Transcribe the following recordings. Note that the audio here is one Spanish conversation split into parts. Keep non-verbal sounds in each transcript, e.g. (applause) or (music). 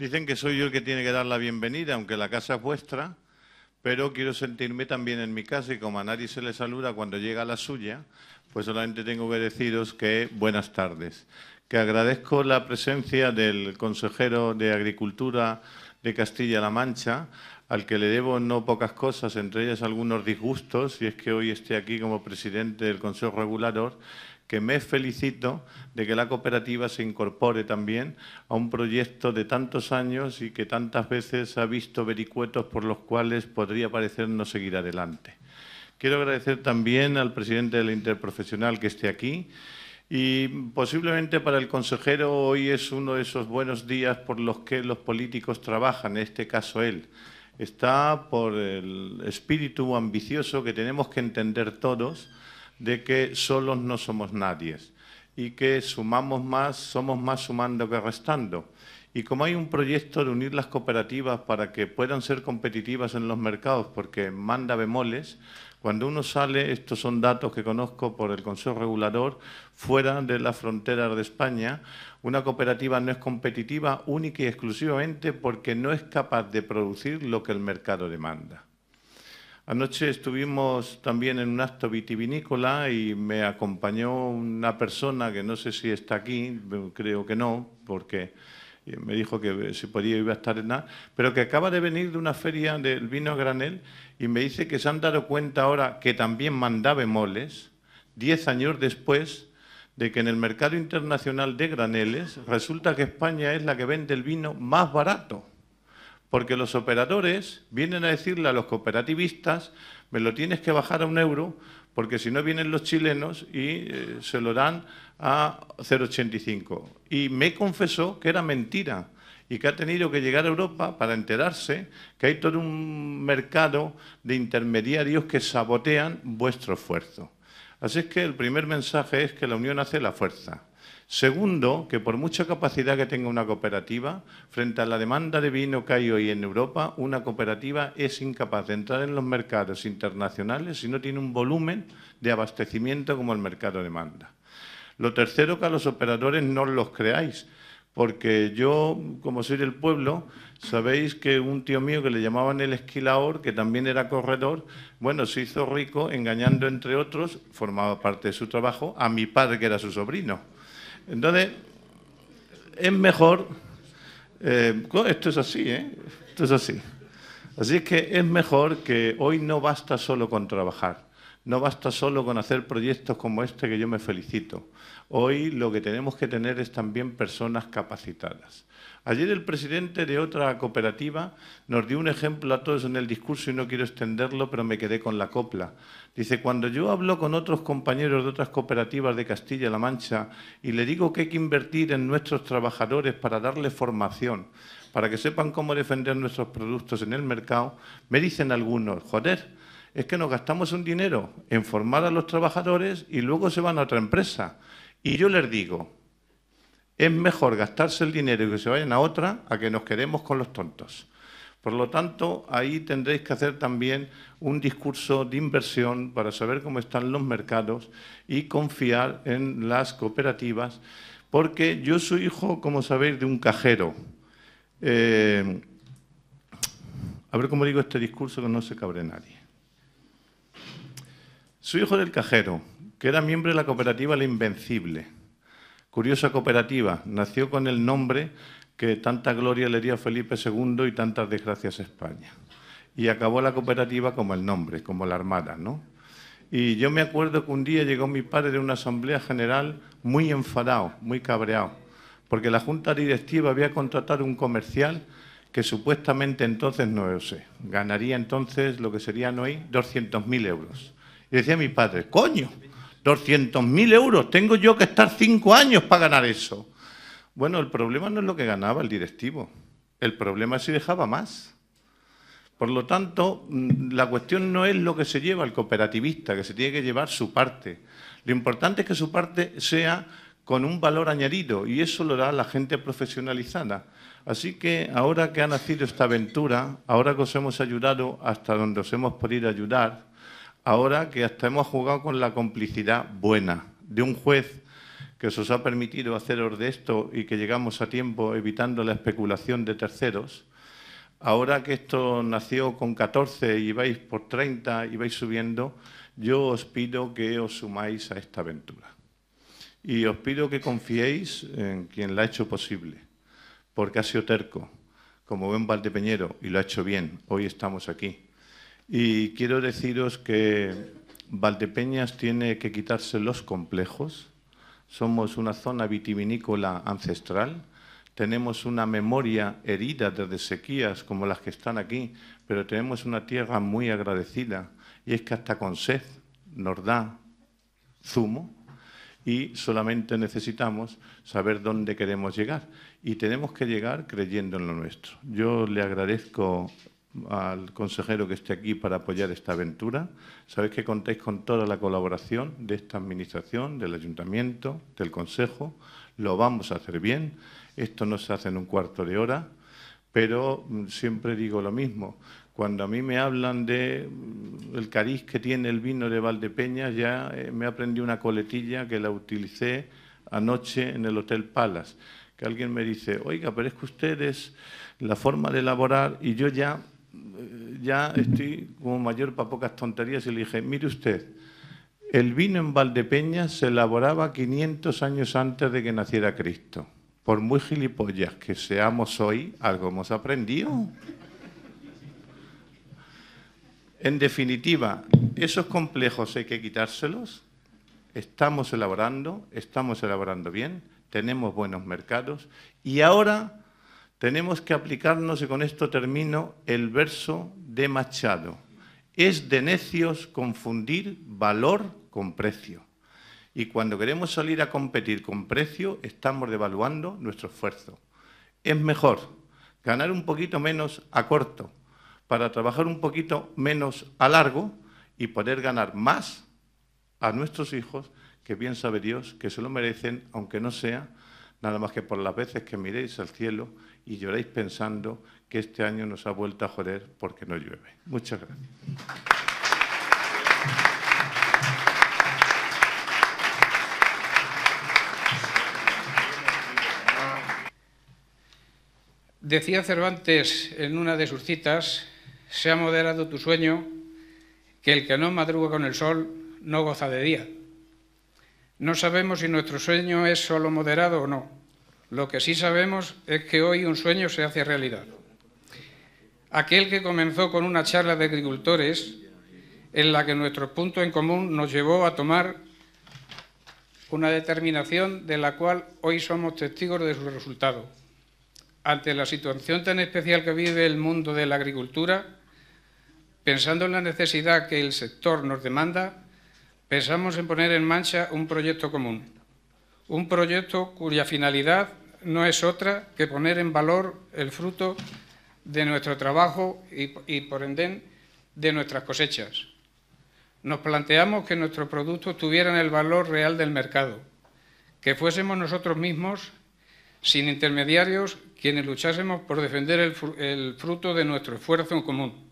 Dicen que soy yo el que tiene que dar la bienvenida, aunque la casa es vuestra, pero quiero sentirme también en mi casa y como a nadie se le saluda cuando llega a la suya, pues solamente tengo que deciros que buenas tardes, que agradezco la presencia del consejero de Agricultura de Castilla-La Mancha, al que le debo no pocas cosas, entre ellas algunos disgustos, y es que hoy esté aquí como presidente del Consejo Regulador que me felicito de que la cooperativa se incorpore también a un proyecto de tantos años y que tantas veces ha visto vericuetos por los cuales podría parecer no seguir adelante. Quiero agradecer también al presidente del Interprofesional que esté aquí y posiblemente para el consejero hoy es uno de esos buenos días por los que los políticos trabajan, en este caso él está por el espíritu ambicioso que tenemos que entender todos de que solos no somos nadie y que sumamos más, somos más sumando que restando. Y como hay un proyecto de unir las cooperativas para que puedan ser competitivas en los mercados, porque manda bemoles, cuando uno sale, estos son datos que conozco por el Consejo Regulador, fuera de las fronteras de España, una cooperativa no es competitiva única y exclusivamente porque no es capaz de producir lo que el mercado demanda. Anoche estuvimos también en un acto vitivinícola y me acompañó una persona que no sé si está aquí, creo que no, porque eh, me dijo que si podía iba a estar en nada, pero que acaba de venir de una feria del vino a granel y me dice que se han dado cuenta ahora que también mandaba moles, diez años después de que en el mercado internacional de graneles resulta que España es la que vende el vino más barato. Porque los operadores vienen a decirle a los cooperativistas, me lo tienes que bajar a un euro, porque si no vienen los chilenos y eh, se lo dan a 0,85. Y me confesó que era mentira y que ha tenido que llegar a Europa para enterarse que hay todo un mercado de intermediarios que sabotean vuestro esfuerzo. Así es que el primer mensaje es que la unión hace la fuerza. Segundo, que por mucha capacidad que tenga una cooperativa, frente a la demanda de vino que hay hoy en Europa, una cooperativa es incapaz de entrar en los mercados internacionales si no tiene un volumen de abastecimiento como el mercado demanda. Lo tercero, que a los operadores no los creáis, porque yo, como soy del pueblo, sabéis que un tío mío que le llamaban el esquilador, que también era corredor, bueno, se hizo rico engañando, entre otros, formaba parte de su trabajo, a mi padre, que era su sobrino. Entonces, es mejor, eh, esto es así, ¿eh? Esto es así. Así es que es mejor que hoy no basta solo con trabajar. No basta solo con hacer proyectos como este que yo me felicito. Hoy lo que tenemos que tener es también personas capacitadas. Ayer el presidente de otra cooperativa nos dio un ejemplo a todos en el discurso y no quiero extenderlo, pero me quedé con la copla. Dice, cuando yo hablo con otros compañeros de otras cooperativas de Castilla-La Mancha y le digo que hay que invertir en nuestros trabajadores para darle formación, para que sepan cómo defender nuestros productos en el mercado, me dicen algunos, joder, es que nos gastamos un dinero en formar a los trabajadores y luego se van a otra empresa. Y yo les digo, es mejor gastarse el dinero y que se vayan a otra a que nos quedemos con los tontos. Por lo tanto, ahí tendréis que hacer también un discurso de inversión para saber cómo están los mercados y confiar en las cooperativas, porque yo soy hijo, como sabéis, de un cajero. Eh, a ver cómo digo este discurso que no se cabre nadie. Soy hijo del cajero, que era miembro de la cooperativa La Invencible. Curiosa cooperativa, nació con el nombre que tanta gloria le dio a Felipe II y tantas desgracias a España. Y acabó la cooperativa como el nombre, como la Armada, ¿no? Y yo me acuerdo que un día llegó mi padre de una asamblea general muy enfadado, muy cabreado, porque la junta directiva había contratado un comercial que supuestamente entonces, no sé, ganaría entonces lo que serían hoy 200.000 euros. Y decía mi padre, coño, 200.000 euros, tengo yo que estar cinco años para ganar eso. Bueno, el problema no es lo que ganaba el directivo, el problema es si dejaba más. Por lo tanto, mm, la cuestión no es lo que se lleva el cooperativista, que se tiene que llevar su parte. Lo importante es que su parte sea con un valor añadido y eso lo da la gente profesionalizada. Así que ahora que ha nacido esta aventura, ahora que os hemos ayudado hasta donde os hemos podido ayudar, ahora que hasta hemos jugado con la complicidad buena de un juez que os ha permitido haceros de esto y que llegamos a tiempo evitando la especulación de terceros, ahora que esto nació con 14 y vais por 30 y vais subiendo, yo os pido que os sumáis a esta aventura. Y os pido que confiéis en quien la ha hecho posible, porque ha sido terco, como buen Valdepeñero, y lo ha hecho bien. Hoy estamos aquí. Y quiero deciros que Valdepeñas tiene que quitarse los complejos. Somos una zona vitivinícola ancestral. Tenemos una memoria herida desde sequías como las que están aquí, pero tenemos una tierra muy agradecida. Y es que hasta con sed nos da zumo y solamente necesitamos saber dónde queremos llegar. Y tenemos que llegar creyendo en lo nuestro. Yo le agradezco al consejero que esté aquí para apoyar esta aventura. Sabéis que contáis con toda la colaboración de esta Administración, del Ayuntamiento, del Consejo. Lo vamos a hacer bien. Esto no se hace en un cuarto de hora, pero mm, siempre digo lo mismo. Cuando a mí me hablan de mm, el cariz que tiene el vino de Valdepeña, ya eh, me aprendí una coletilla que la utilicé anoche en el Hotel Palas, que alguien me dice, oiga, pero es que ustedes, la forma de elaborar, y yo ya eh, ya estoy como mayor para pocas tonterías y le dije, mire usted, el vino en Valdepeña se elaboraba 500 años antes de que naciera Cristo. Por muy gilipollas que seamos hoy, algo hemos aprendido. En definitiva, esos complejos hay que quitárselos. Estamos elaborando, estamos elaborando bien, tenemos buenos mercados y ahora tenemos que aplicarnos, y con esto termino, el verso de Machado. Es de necios confundir valor con precio. Y cuando queremos salir a competir con precio, estamos devaluando nuestro esfuerzo. Es mejor ganar un poquito menos a corto para trabajar un poquito menos a largo y poder ganar más a nuestros hijos, que bien sabe Dios que se lo merecen, aunque no sea nada más que por las veces que miréis al cielo y lloráis pensando que este año nos ha vuelto a joder porque no llueve. Muchas gracias. Decía Cervantes en una de sus citas, se ha moderado tu sueño, que el que no madruga con el sol no goza de día. No sabemos si nuestro sueño es solo moderado o no. Lo que sí sabemos es que hoy un sueño se hace realidad. Aquel que comenzó con una charla de agricultores en la que nuestro punto en común nos llevó a tomar una determinación de la cual hoy somos testigos de su resultado. Ante la situación tan especial que vive el mundo de la agricultura, pensando en la necesidad que el sector nos demanda, pensamos en poner en marcha un proyecto común, un proyecto cuya finalidad no es otra que poner en valor el fruto de nuestro trabajo y, por ende de nuestras cosechas. Nos planteamos que nuestros productos tuvieran el valor real del mercado, que fuésemos nosotros mismos, sin intermediarios, quienes luchásemos por defender el, el fruto de nuestro esfuerzo en común.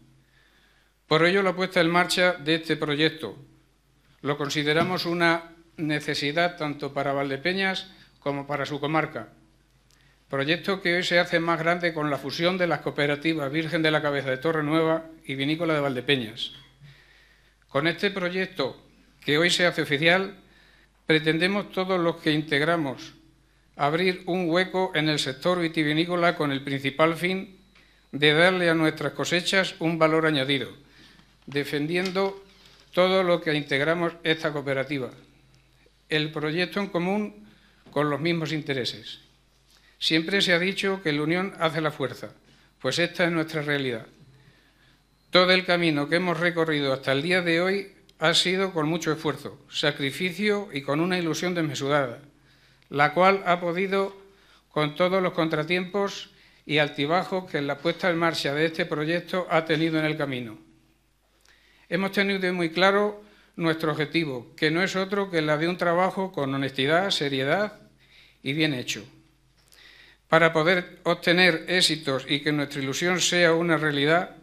Por ello, la puesta en marcha de este proyecto lo consideramos una necesidad tanto para Valdepeñas como para su comarca Proyecto que hoy se hace más grande con la fusión de las cooperativas Virgen de la Cabeza de Torre Nueva y Vinícola de Valdepeñas. Con este proyecto que hoy se hace oficial, pretendemos todos los que integramos abrir un hueco en el sector vitivinícola con el principal fin de darle a nuestras cosechas un valor añadido, defendiendo todo lo que integramos esta cooperativa, el proyecto en común con los mismos intereses. Siempre se ha dicho que la unión hace la fuerza, pues esta es nuestra realidad. Todo el camino que hemos recorrido hasta el día de hoy ha sido con mucho esfuerzo, sacrificio y con una ilusión desmesurada, la cual ha podido, con todos los contratiempos y altibajos que la puesta en marcha de este proyecto ha tenido en el camino. Hemos tenido muy claro nuestro objetivo, que no es otro que la de un trabajo con honestidad, seriedad y bien hecho para poder obtener éxitos y que nuestra ilusión sea una realidad,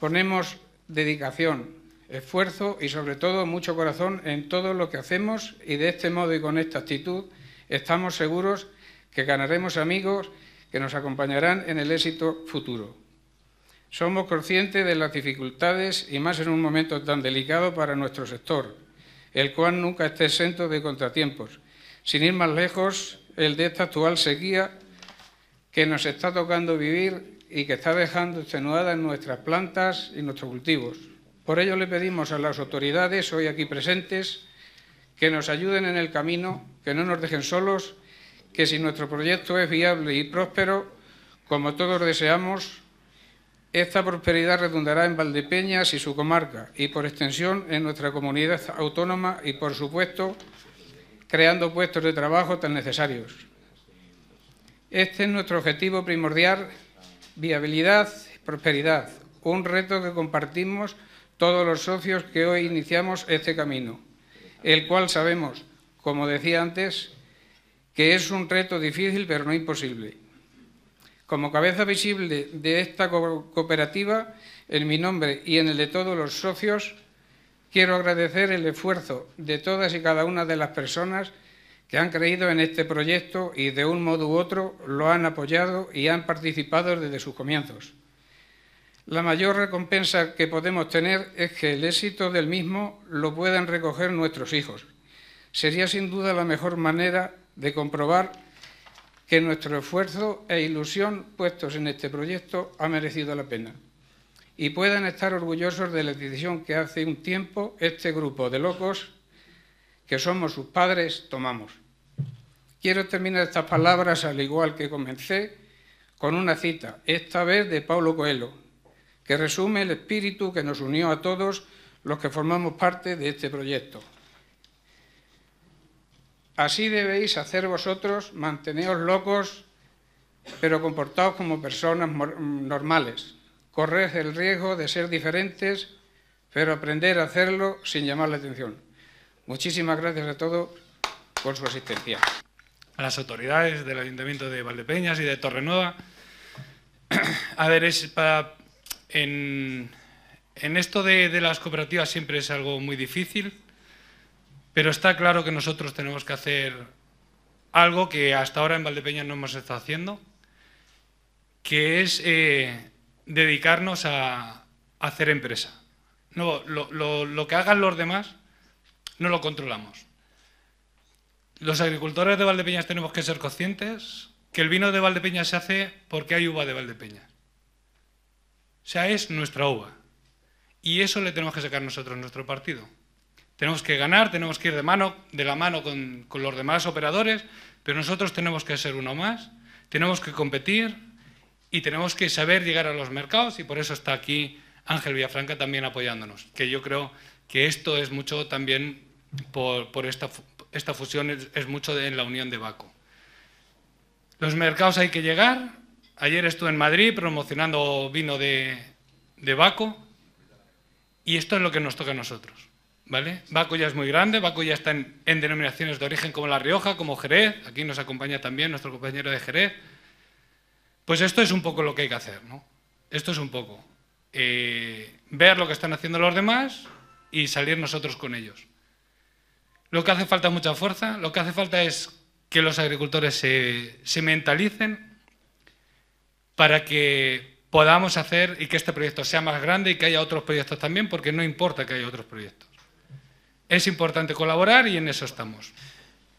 ponemos dedicación, esfuerzo y sobre todo mucho corazón en todo lo que hacemos y de este modo y con esta actitud estamos seguros que ganaremos amigos que nos acompañarán en el éxito futuro. Somos conscientes de las dificultades y más en un momento tan delicado para nuestro sector, el cual nunca está exento de contratiempos. Sin ir más lejos, el de esta actual sequía que nos está tocando vivir y que está dejando extenuadas nuestras plantas y nuestros cultivos. Por ello le pedimos a las autoridades hoy aquí presentes que nos ayuden en el camino, que no nos dejen solos, que si nuestro proyecto es viable y próspero, como todos deseamos, esta prosperidad redundará en Valdepeñas y su comarca y por extensión en nuestra comunidad autónoma y, por supuesto, creando puestos de trabajo tan necesarios. Este es nuestro objetivo primordial, viabilidad, prosperidad, un reto que compartimos todos los socios que hoy iniciamos este camino, el cual sabemos, como decía antes, que es un reto difícil pero no imposible. Como cabeza visible de esta cooperativa, en mi nombre y en el de todos los socios, quiero agradecer el esfuerzo de todas y cada una de las personas que han creído en este proyecto y de un modo u otro lo han apoyado y han participado desde sus comienzos. La mayor recompensa que podemos tener es que el éxito del mismo lo puedan recoger nuestros hijos. Sería sin duda la mejor manera de comprobar que nuestro esfuerzo e ilusión puestos en este proyecto ha merecido la pena y puedan estar orgullosos de la decisión que hace un tiempo este grupo de locos, que somos sus padres, tomamos. Quiero terminar estas palabras, al igual que comencé, con una cita, esta vez de Paulo Coelho, que resume el espíritu que nos unió a todos los que formamos parte de este proyecto. Así debéis hacer vosotros, manteneos locos, pero comportaos como personas normales. Corred el riesgo de ser diferentes, pero aprender a hacerlo sin llamar la atención. Muchísimas gracias a todos por su asistencia a las autoridades del Ayuntamiento de Valdepeñas y de Torrenueva. (clears throat) A ver, es para, en, en esto de, de, las cooperativas siempre es algo muy difícil, pero está claro que nosotros tenemos que hacer algo que hasta ahora en Valdepeñas no hemos estado haciendo, que es eh, dedicarnos a, a, hacer empresa. No, lo, lo, lo que hagan los demás no lo controlamos los agricultores de Valdepeñas tenemos que ser conscientes que el vino de Valdepeña se hace porque hay uva de Valdepeña. O sea, es nuestra uva. Y eso le tenemos que sacar nosotros, nuestro partido. Tenemos que ganar, tenemos que ir de, mano, de la mano con, los demás operadores, pero nosotros tenemos que ser uno más, tenemos que competir y tenemos que saber llegar a los mercados y por eso está aquí Ángel Villafranca también apoyándonos, que yo creo que esto es mucho también por esta esta fusión es, mucho en la unión de Baco. Los mercados hay que llegar. Ayer estuve en Madrid promocionando vino de, Baco y esto es lo que nos toca a nosotros. ¿Vale? Baco ya es muy grande, Baco ya está en, denominaciones de origen como La Rioja, como Jerez, aquí nos acompaña también nuestro compañero de Jerez. Pues esto es un poco lo que hay que hacer, ¿no? Esto es un poco. Eh, ver lo que están haciendo los demás y salir nosotros con ellos. Lo que hace falta es mucha fuerza, lo que hace falta es que los agricultores se, mentalicen para que podamos hacer y que este proyecto sea más grande y que haya otros proyectos también, porque no importa que haya otros proyectos. Es importante colaborar y en eso estamos.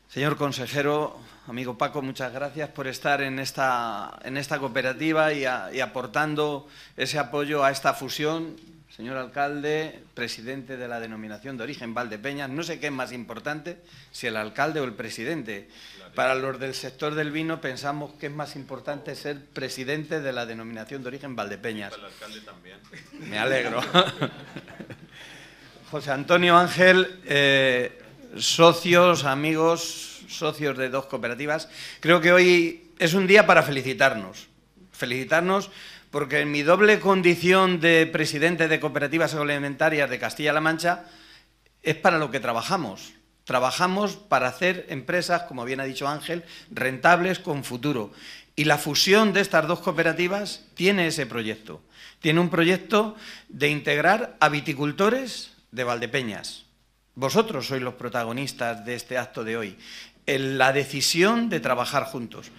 Señor consejero, amigo Paco, muchas gracias por estar en esta, cooperativa y aportando ese apoyo a esta fusión señor alcalde, presidente de la denominación de origen Valdepeñas, no sé qué es más importante, si el alcalde o el presidente. Para los del sector del vino pensamos que es más importante ser presidente de la denominación de origen Valdepeñas. Para el alcalde también. Me alegro. (laughs) José Antonio Ángel, eh, socios, amigos, socios de dos cooperativas, creo que hoy es un día para felicitarnos. Felicitarnos porque en mi doble condición de presidente de cooperativas agroalimentarias de Castilla-La Mancha es para lo que trabajamos. Trabajamos para hacer empresas, como bien ha dicho Ángel, rentables con futuro. Y la fusión de estas dos cooperativas tiene ese proyecto. Tiene un proyecto de integrar a viticultores de Valdepeñas. Vosotros sois los protagonistas de este acto de hoy. En la decisión de trabajar juntos.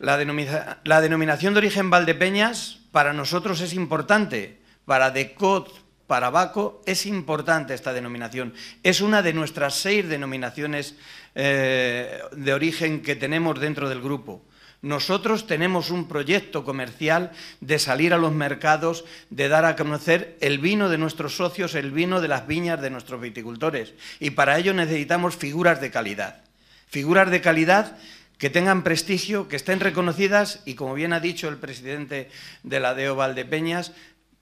La, denominación de origen Valdepeñas para nosotros es importante, para DECOT, para Baco es importante esta denominación. Es una de nuestras seis denominaciones eh, de origen que tenemos dentro del grupo. Nosotros tenemos un proyecto comercial de salir a los mercados, de dar a conocer el vino de nuestros socios, el vino de las viñas de nuestros viticultores. Y para ello necesitamos figuras de calidad. Figuras de calidad que tengan prestigio, que estén reconocidas y, como bien ha dicho el presidente de la DEO Valdepeñas,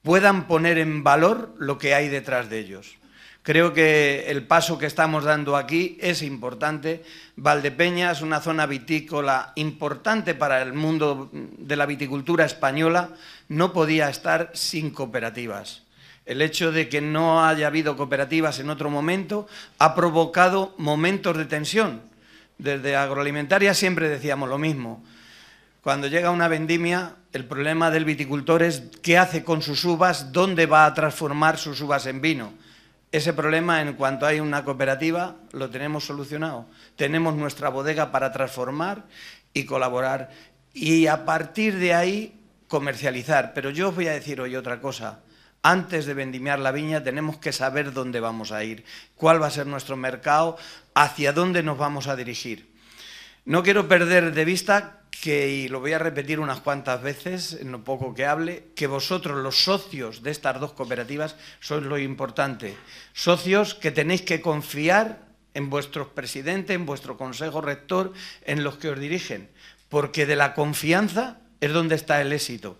puedan poner en valor lo que hay detrás de ellos. Creo que el paso que estamos dando aquí es importante. Valdepeñas, una zona vitícola importante para el mundo de la viticultura española. No podía estar sin cooperativas. El hecho de que no haya habido cooperativas en otro momento ha provocado momentos de tensión desde agroalimentaria siempre decíamos lo mismo. Cuando llega una vendimia, el problema del viticultor es qué hace con sus uvas, dónde va a transformar sus uvas en vino. Ese problema, en cuanto hay una cooperativa, lo tenemos solucionado. Tenemos nuestra bodega para transformar y colaborar. Y a partir de ahí, comercializar. Pero yo os voy a decir hoy otra cosa antes de vendimiar la viña tenemos que saber dónde vamos a ir, cuál va a ser nuestro mercado, hacia dónde nos vamos a dirigir. No quiero perder de vista que, y lo voy a repetir unas cuantas veces, en lo poco que hable, que vosotros, los socios de estas dos cooperativas, sois lo importante. Socios que tenéis que confiar en vuestros presidentes, en vuestro consejo rector, en los que os dirigen, porque de la confianza es donde está el éxito.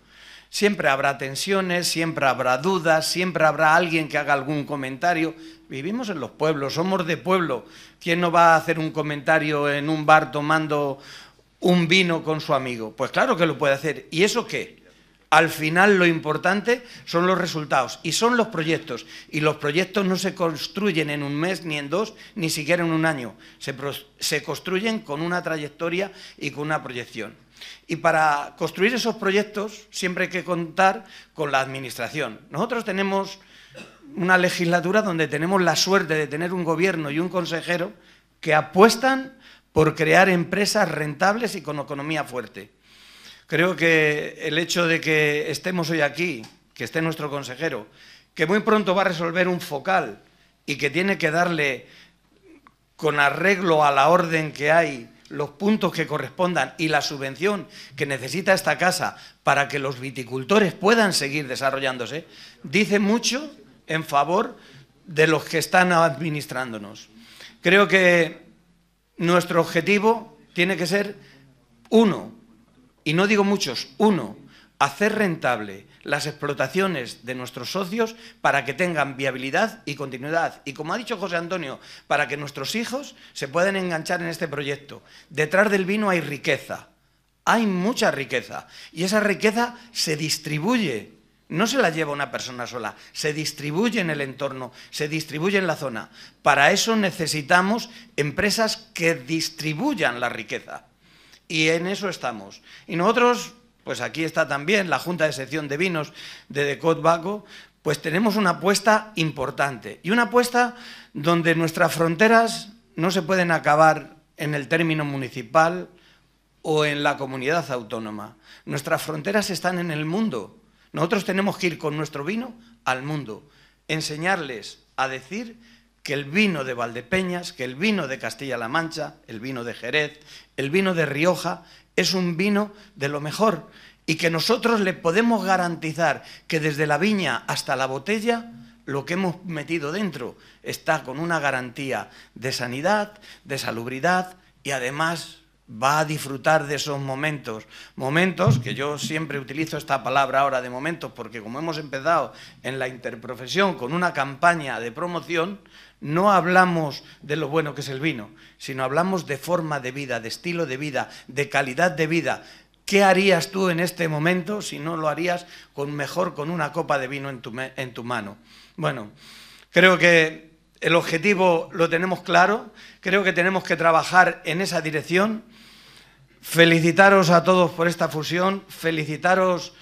Siempre habrá tensiones, siempre habrá dudas, siempre habrá alguien que haga algún comentario. Vivimos en los pueblos, somos de pueblo. ¿Quién no va a hacer un comentario en un bar tomando un vino con su amigo? Pues claro que lo puede hacer. ¿Y eso qué? Al final lo importante son los resultados y son los proyectos. Y los proyectos no se construyen en un mes, ni en dos, ni siquiera en un año. Se, se construyen con una trayectoria y con una proyección. Y para construir esos proyectos siempre hay que contar con la Administración. Nosotros tenemos una legislatura donde tenemos la suerte de tener un gobierno y un consejero que apuestan por crear empresas rentables y con economía fuerte. Creo que el hecho de que estemos hoy aquí, que esté nuestro consejero, que muy pronto va a resolver un focal y que tiene que darle con arreglo a la orden que hay los puntos que correspondan y la subvención que necesita esta casa para que los viticultores puedan seguir desarrollándose, dice mucho en favor de los que están administrándonos. Creo que nuestro objetivo tiene que ser uno, y no digo muchos, uno, hacer rentable las explotaciones de nuestros socios para que tengan viabilidad y continuidad. Y como ha dicho José Antonio, para que nuestros hijos se puedan enganchar en este proyecto. Detrás del vino hay riqueza, hay mucha riqueza. Y esa riqueza se distribuye no se la lleva una persona sola, se distribuye en el entorno, se distribuye en la zona. Para eso necesitamos empresas que distribuyan la riqueza. Y en eso estamos. Y nosotros pues aquí está también la Junta de Sección de Vinos de Decot pues tenemos una apuesta importante y una apuesta donde nuestras fronteras no se pueden acabar en el término municipal o en la comunidad autónoma. Nuestras fronteras están en el mundo. Nosotros tenemos que ir con nuestro vino al mundo, enseñarles a decir que el vino de Valdepeñas, que el vino de Castilla-La Mancha, el vino de Jerez, el vino de Rioja es un vino de lo mejor y que nosotros le podemos garantizar que desde la viña hasta la botella, lo que hemos metido dentro está con una garantía de sanidad, de salubridad y además va a disfrutar de esos momentos. Momentos, que yo siempre utilizo esta palabra ahora de momentos, porque como hemos empezado en la interprofesión con una campaña de promoción, no hablamos de lo bueno que es el vino, sino hablamos de forma de vida, de estilo de vida, de calidad de vida. ¿Qué harías tú en este momento si no lo harías con mejor con una copa de vino en tu, en tu mano? Bueno, creo que el objetivo lo tenemos claro, creo que tenemos que trabajar en esa dirección. Felicitaros a todos por esta fusión, felicitaros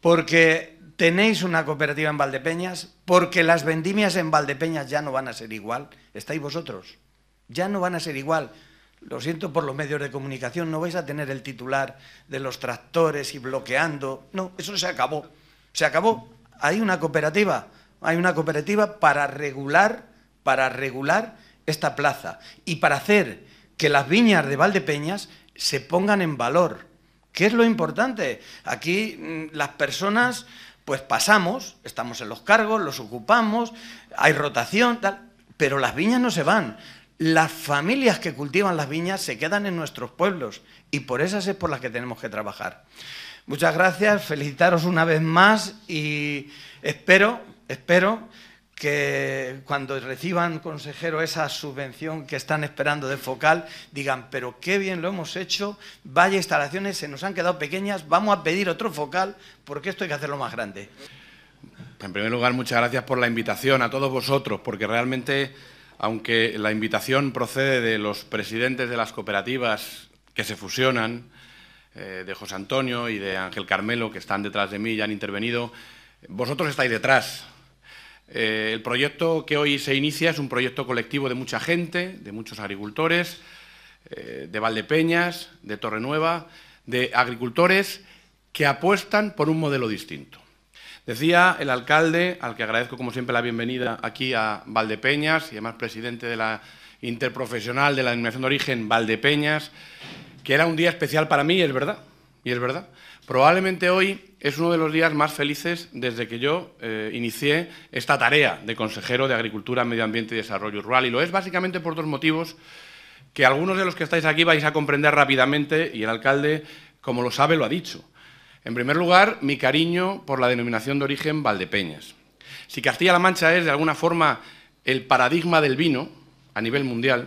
porque tenéis una cooperativa en Valdepeñas, porque las vendimias en Valdepeñas ya no van a ser igual, estáis vosotros, ya no van a ser igual. Lo siento por los medios de comunicación, no vais a tener el titular de los tractores y bloqueando. No, eso se acabó. Se acabó. Hay una cooperativa, hay una cooperativa para regular, para regular esta plaza y para hacer que las viñas de Valdepeñas se pongan en valor. ¿Qué es lo importante? Aquí mm, las personas pues pasamos, estamos en los cargos, los ocupamos, hay rotación, tal, pero las viñas no se van. Las familias que cultivan las viñas se quedan en nuestros pueblos y por esas es por las que tenemos que trabajar. Muchas gracias, felicitaros una vez más y espero, espero que cuando reciban, consejero, esa subvención que están esperando de Focal, digan, pero qué bien lo hemos hecho, vaya instalaciones, se nos han quedado pequeñas, vamos a pedir otro Focal, porque esto hay que hacerlo más grande. En primer lugar, muchas gracias por la invitación a todos vosotros, porque realmente, aunque la invitación procede de los presidentes de las cooperativas que se fusionan, eh, de José Antonio y de Ángel Carmelo, que están detrás de mí y han intervenido, vosotros estáis detrás, eh, el proyecto que hoy se inicia es un proyecto colectivo de mucha gente, de muchos agricultores, eh, de Valdepeñas, de Torrenueva, de agricultores que apuestan por un modelo distinto. Decía el alcalde, al que agradezco como siempre la bienvenida aquí a Valdepeñas y además presidente de la interprofesional de la denominación de origen Valdepeñas, que era un día especial para mí, es verdad, y es verdad. Probablemente hoy es uno de los días más felices desde que yo eh, inicié esta tarea de consejero de Agricultura, Medio Ambiente y Desarrollo Rural. Y lo es básicamente por dos motivos que algunos de los que estáis aquí vais a comprender rápidamente y el alcalde, como lo sabe, lo ha dicho. En primer lugar, mi cariño por la denominación de origen Valdepeñas. Si Castilla-La Mancha es, de alguna forma, el paradigma del vino a nivel mundial,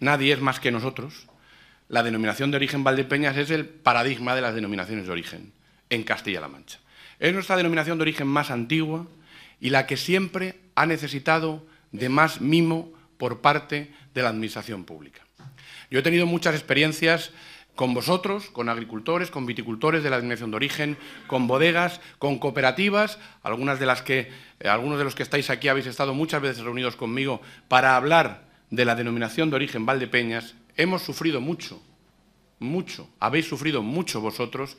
nadie es más que nosotros, la denominación de origen Valdepeñas es el paradigma de las denominaciones de origen en Castilla-La Mancha. Es nuestra denominación de origen más antigua y la que siempre ha necesitado de más mimo por parte de la Administración Pública. Yo he tenido muchas experiencias con vosotros, con agricultores, con viticultores de la denominación de origen, con bodegas, con cooperativas, algunas de las que eh, algunos de los que estáis aquí habéis estado muchas veces reunidos conmigo para hablar de la denominación de origen Valdepeñas Hemos sufrido mucho, mucho. Habéis sufrido mucho vosotros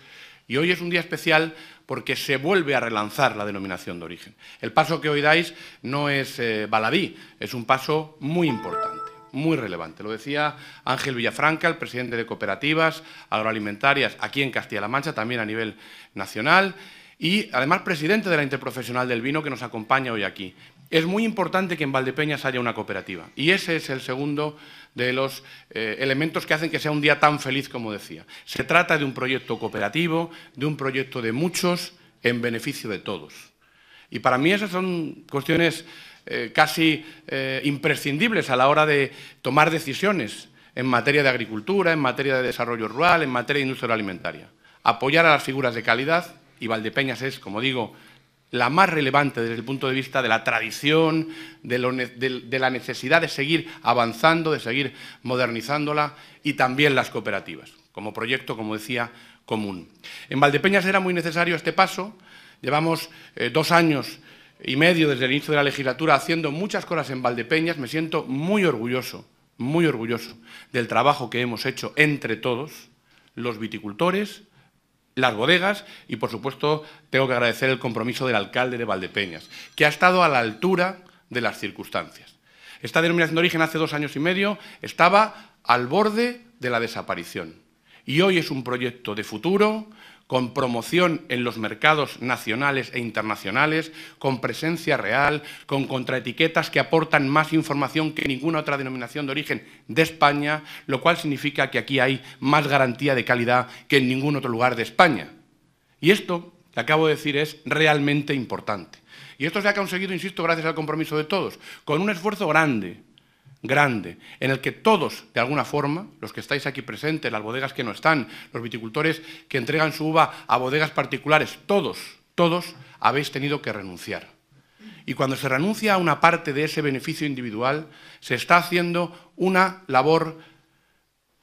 y hoy es un día especial porque se vuelve a relanzar la denominación de origen. El paso que hoy dais no es eh, baladí, es un paso muy importante, muy relevante. Lo decía Ángel Villafranca, el presidente de cooperativas agroalimentarias aquí en Castilla-La Mancha, también a nivel nacional, y además presidente de la Interprofesional del Vino que nos acompaña hoy aquí. Es muy importante que en Valdepeñas haya una cooperativa y ese es el segundo de los eh, elementos que hacen que sea un día tan feliz como decía. Se trata de un proyecto cooperativo, de un proyecto de muchos en beneficio de todos. Y para mí esas son cuestiones eh, casi eh, imprescindibles a la hora de tomar decisiones en materia de agricultura, en materia de desarrollo rural, en materia de industria alimentaria. Apoyar a las figuras de calidad y Valdepeñas es, como digo, la más relevante desde el punto de vista de la tradición, de, la necesidad de seguir avanzando, de seguir modernizándola y también las cooperativas, como proyecto, como decía, común. En Valdepeñas era muy necesario este paso. Llevamos eh, dos años y medio desde el inicio de la legislatura haciendo muchas cosas en Valdepeñas. Me siento muy orgulloso, muy orgulloso del trabajo que hemos hecho entre todos, los viticultores, las bodegas y, por supuesto, tengo que agradecer el compromiso del alcalde de Valdepeñas, que ha estado a la altura de las circunstancias. Esta denominación de origen hace dos años y medio estaba al borde de la desaparición y hoy es un proyecto de futuro con promoción en los mercados nacionales e internacionales, con presencia real, con contraetiquetas que aportan más información que ninguna otra denominación de origen de España, lo cual significa que aquí hay más garantía de calidad que en ningún otro lugar de España. Y esto te acabo de decir es realmente importante. Y esto se ha conseguido, insisto, gracias al compromiso de todos, con un esfuerzo grande, grande, en el que todos, de alguna forma, los que estáis aquí presentes, las bodegas que no están, los viticultores que entregan su uva a bodegas particulares, todos, todos habéis tenido que renunciar. Y cuando se renuncia a una parte de ese beneficio individual, se está haciendo una labor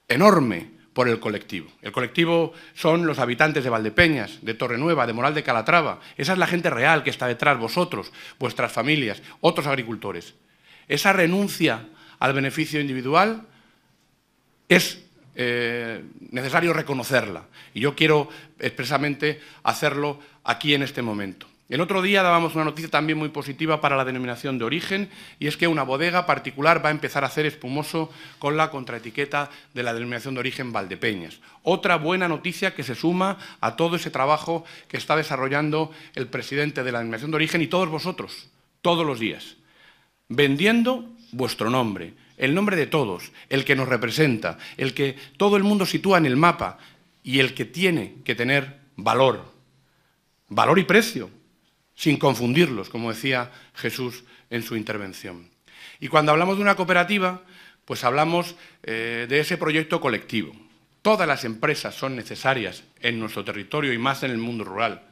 enorme por el colectivo. El colectivo son los habitantes de Valdepeñas, de Torrenueva, de Moral de Calatrava. Esa es la gente real que está detrás, vosotros, vuestras familias, otros agricultores. Esa renuncia al beneficio individual, es eh, necesario reconocerla. Y yo quiero expresamente hacerlo aquí en este momento. El otro día dábamos una noticia también muy positiva para la denominación de origen y es que una bodega particular va a empezar a hacer espumoso con la contraetiqueta de la denominación de origen Valdepeñas. Otra buena noticia que se suma a todo ese trabajo que está desarrollando el presidente de la denominación de origen y todos vosotros, todos los días, vendiendo vuestro nombre, el nombre de todos, el que nos representa, el que todo el mundo sitúa en el mapa y el que tiene que tener valor, valor y precio, sin confundirlos, como decía Jesús en su intervención. Y cuando hablamos de una cooperativa, pues hablamos eh, de ese proyecto colectivo. Todas las empresas son necesarias en nuestro territorio y más en el mundo rural.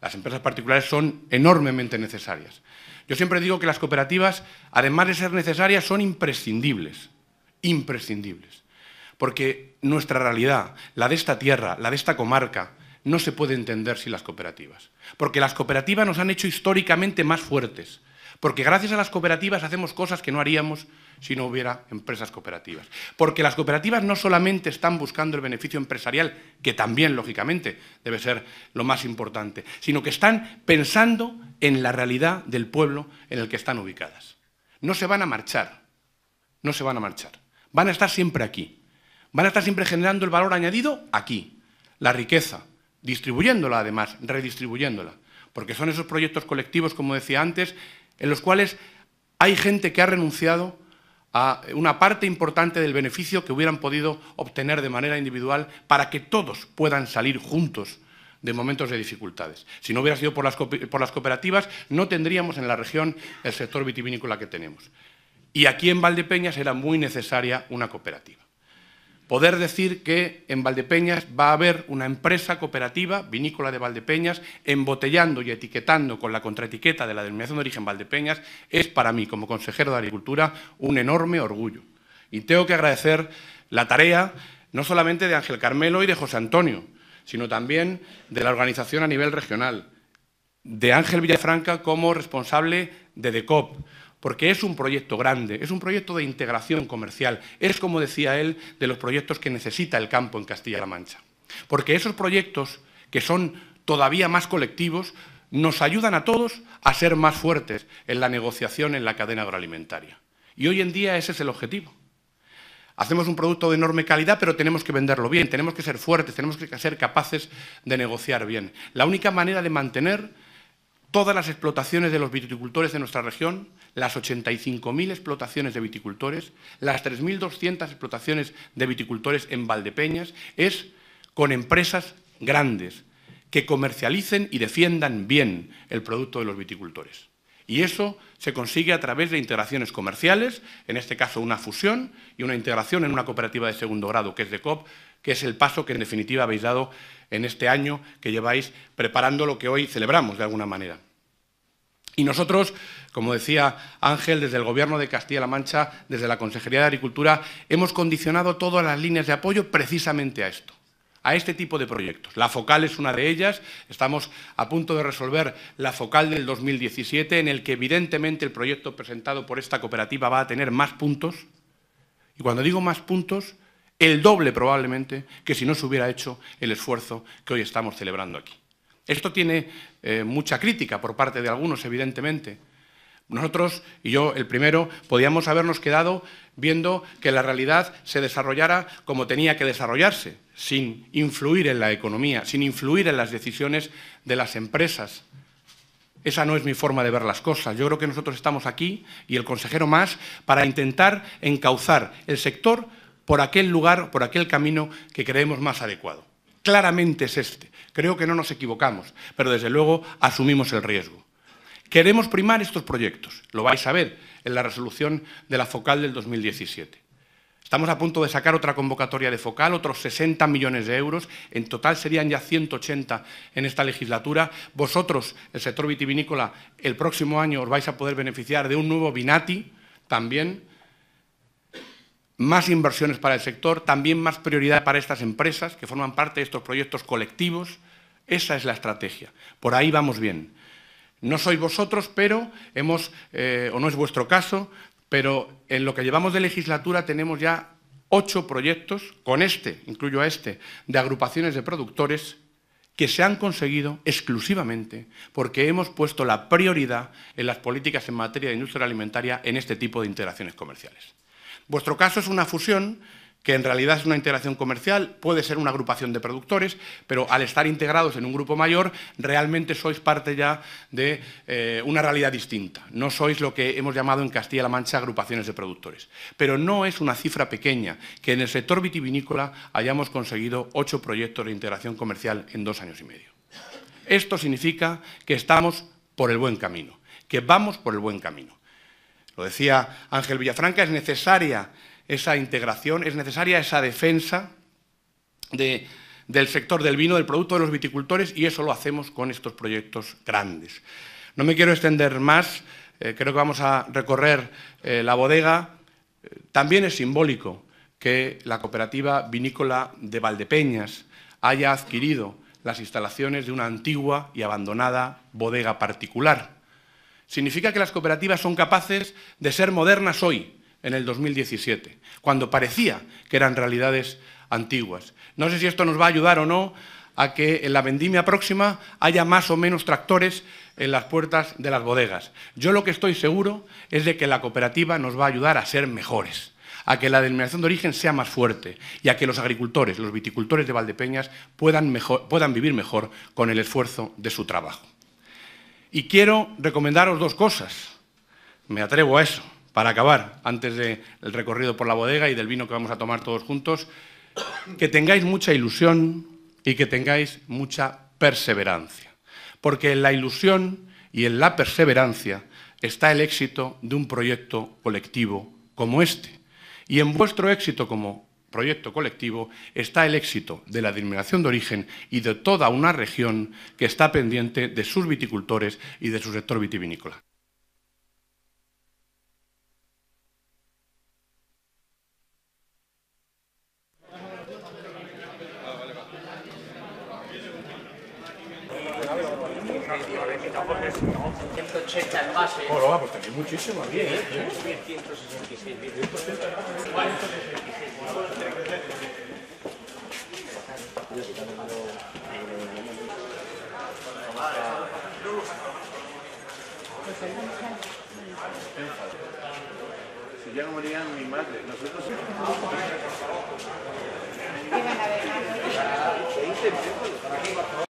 Las empresas particulares son enormemente necesarias. Yo siempre digo que las cooperativas, además de ser necesarias, son imprescindibles, imprescindibles. Porque nuestra realidad, la de esta tierra, la de esta comarca, no se puede entender sin las cooperativas. Porque las cooperativas nos han hecho históricamente más fuertes. Porque gracias a las cooperativas hacemos cosas que no haríamos si no hubiera empresas cooperativas. Porque las cooperativas no solamente están buscando el beneficio empresarial, que también, lógicamente, debe ser lo más importante, sino que están pensando en la realidad del pueblo en el que están ubicadas. No se van a marchar, no se van a marchar. Van a estar siempre aquí. Van a estar siempre generando el valor añadido aquí, la riqueza, distribuyéndola además, redistribuyéndola. Porque son esos proyectos colectivos, como decía antes, en los cuales hay gente que ha renunciado a una parte importante del beneficio que hubieran podido obtener de manera individual para que todos puedan salir juntos de momentos de dificultades. Si no hubiera sido por las, por las cooperativas, no tendríamos en la región el sector vitivinícola que tenemos. Y aquí en Valdepeñas era muy necesaria una cooperativa poder decir que en Valdepeñas va a haber una empresa cooperativa, vinícola de Valdepeñas, embotellando y etiquetando con la contraetiqueta de la denominación de origen Valdepeñas, es para mí, como consejero de Agricultura, un enorme orgullo. Y tengo que agradecer la tarea no solamente de Ángel Carmelo y de José Antonio, sino también de la organización a nivel regional, de Ángel Villafranca como responsable de DECOP, porque es un proyecto grande, es un proyecto de integración comercial, es, como decía él, de los proyectos que necesita el campo en Castilla-La Mancha. Porque esos proyectos, que son todavía más colectivos, nos ayudan a todos a ser más fuertes en la negociación en la cadena agroalimentaria. Y hoy en día ese es el objetivo. Hacemos un producto de enorme calidad, pero tenemos que venderlo bien, tenemos que ser fuertes, tenemos que ser capaces de negociar bien. La única manera de mantener todas las explotaciones de los viticultores de nuestra región, las 85.000 explotaciones de viticultores, las 3.200 explotaciones de viticultores en Valdepeñas, es con empresas grandes que comercialicen y defiendan bien el producto de los viticultores. Y eso se consigue a través de integraciones comerciales, en este caso una fusión y una integración en una cooperativa de segundo grado que es de COP que es el paso que en definitiva habéis dado en este año que lleváis preparando lo que hoy celebramos de alguna manera. Y nosotros, como decía Ángel, desde el Gobierno de Castilla-La Mancha, desde la Consejería de Agricultura, hemos condicionado todas las líneas de apoyo precisamente a esto a este tipo de proyectos. La focal es una de ellas. Estamos a punto de resolver la focal del 2017, en el que evidentemente el proyecto presentado por esta cooperativa va a tener más puntos. Y cuando digo más puntos, el doble probablemente que si no se hubiera hecho el esfuerzo que hoy estamos celebrando aquí. Esto tiene eh, mucha crítica por parte de algunos, evidentemente. Nosotros, y yo el primero, podíamos habernos quedado viendo que la realidad se desarrollara como tenía que desarrollarse, sin influir en la economía, sin influir en las decisiones de las empresas. Esa no es mi forma de ver las cosas. Yo creo que nosotros estamos aquí, y el consejero más, para intentar encauzar el sector por aquel lugar, por aquel camino que creemos más adecuado. Claramente es este. Creo que no nos equivocamos, pero desde luego asumimos el riesgo. Queremos primar estos proyectos, lo vais a ver en la resolución de la focal del 2017. Estamos a punto de sacar otra convocatoria de focal, otros 60 millones de euros, en total serían ya 180 en esta legislatura. Vosotros, el sector vitivinícola, el próximo año os vais a poder beneficiar de un nuevo Binati también, más inversiones para el sector, también más prioridad para estas empresas que forman parte de estos proyectos colectivos. Esa es la estrategia. Por ahí vamos bien. No soy vosotros, pero hemos, eh, o no es vuestro caso, pero en lo que llevamos de legislatura tenemos ya ocho proyectos, con este, incluyo a este, de agrupaciones de productores que se han conseguido exclusivamente porque hemos puesto la prioridad en las políticas en materia de industria alimentaria en este tipo de interacciones comerciales. Vuestro caso es una fusión que en realidad es una integración comercial, puede ser una agrupación de productores, pero al estar integrados en un grupo mayor, realmente sois parte ya de eh, una realidad distinta. No sois lo que hemos llamado en Castilla-La Mancha agrupaciones de productores. Pero no es una cifra pequeña que en el sector vitivinícola hayamos conseguido ocho proyectos de integración comercial en dos años y medio. Esto significa que estamos por el buen camino, que vamos por el buen camino. Lo decía Ángel Villafranca, es necesaria esa integración, es necesaria esa defensa del sector del vino, del producto de los viticultores, y eso lo hacemos con estos proyectos grandes. No me quiero extender más, eh, creo que vamos a recorrer eh, la bodega. También es simbólico que la cooperativa vinícola de Valdepeñas haya adquirido las instalaciones de una antigua y abandonada bodega particular Significa que las cooperativas son capaces de ser modernas hoy, en el 2017, cuando parecía que eran realidades antiguas. No sé si esto nos va a ayudar o no a que en la vendimia próxima haya más o menos tractores en las puertas de las bodegas. Yo lo que estoy seguro es de que la cooperativa nos va a ayudar a ser mejores, a que la denominación de origen sea más fuerte y a que los agricultores, los viticultores de Valdepeñas puedan, puedan vivir mejor con el esfuerzo de su trabajo. Y quiero recomendaros dos cosas. Me atrevo a eso, para acabar, antes del recorrido por la bodega y del vino que vamos a tomar todos juntos, que tengáis mucha ilusión y que tengáis mucha perseverancia. Porque en la ilusión y en la perseverancia está el éxito de un proyecto colectivo como este. Y en vuestro éxito como proyecto colectivo está el éxito de la denominación de origen y de toda una región que está pendiente de sus viticultores y de su sector vitivinícola. Pues Si ya morían mi madre, nosotros... sí.